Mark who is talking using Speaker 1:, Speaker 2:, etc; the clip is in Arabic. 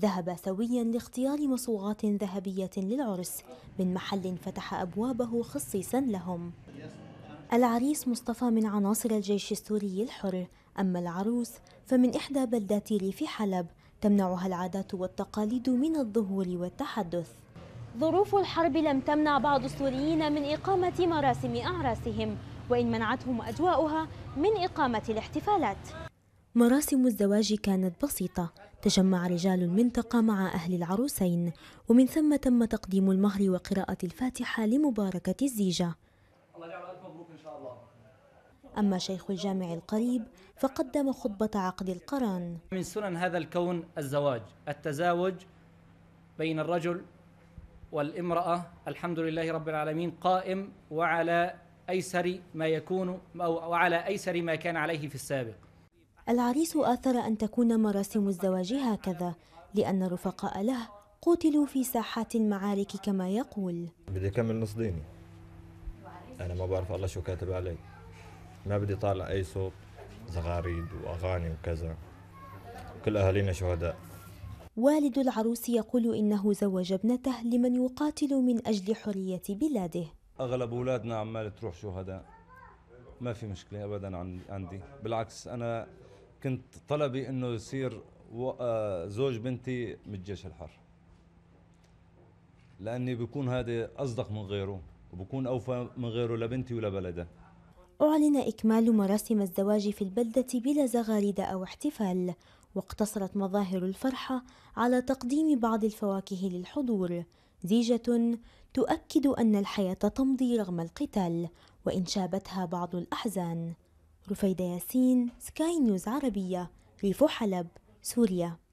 Speaker 1: ذهب سويا لاختيار مصوغات ذهبية للعرس من محل فتح أبوابه خصيصا لهم العريس مصطفى من عناصر الجيش السوري الحر أما العروس فمن إحدى بلدات ريف حلب تمنعها العادات والتقاليد من الظهور والتحدث ظروف الحرب لم تمنع بعض السوريين من إقامة مراسم أعراسهم وإن منعتهم أجواؤها من إقامة الاحتفالات مراسم الزواج كانت بسيطة تجمع رجال المنطقة مع أهل العروسين ومن ثم تم تقديم المهر وقراءة الفاتحة لمباركة الزيجة أما شيخ الجامع القريب فقدم خطبة عقد القران
Speaker 2: من سنن هذا الكون الزواج التزاوج بين الرجل والامرأة الحمد لله رب العالمين قائم وعلى أيسر ما يكون أو على أيسر ما كان عليه في السابق
Speaker 1: العريس آثر أن تكون مراسم الزواج هكذا لأن رفقاء له قتلوا في ساحات المعارك كما يقول
Speaker 3: بدي أكمل نص ديني أنا ما بعرف الله شو كاتب علي ما بدي طالع أي صوت زغاريد وأغاني وكذا كل أهالينا شهداء
Speaker 1: والد العروس يقول إنه زوج ابنته لمن يقاتل من أجل حرية بلاده
Speaker 3: أغلب أولادنا عمال تروح شهداء ما في مشكلة أبدا عندي بالعكس أنا كنت طلبي انه يصير آه، زوج بنتي من الجيش الحر لاني بكون هذا اصدق من غيره وبكون اوفى من غيره لبنتي بلده
Speaker 1: أعلن إكمال مراسم الزواج في البلدة بلا زغاريد أو احتفال واقتصرت مظاهر الفرحة على تقديم بعض الفواكه للحضور زيجة تؤكد أن الحياة تمضي رغم القتال وإن شابتها بعض الأحزان رفيدة ياسين سكاي نيوز عربية ريف حلب سوريا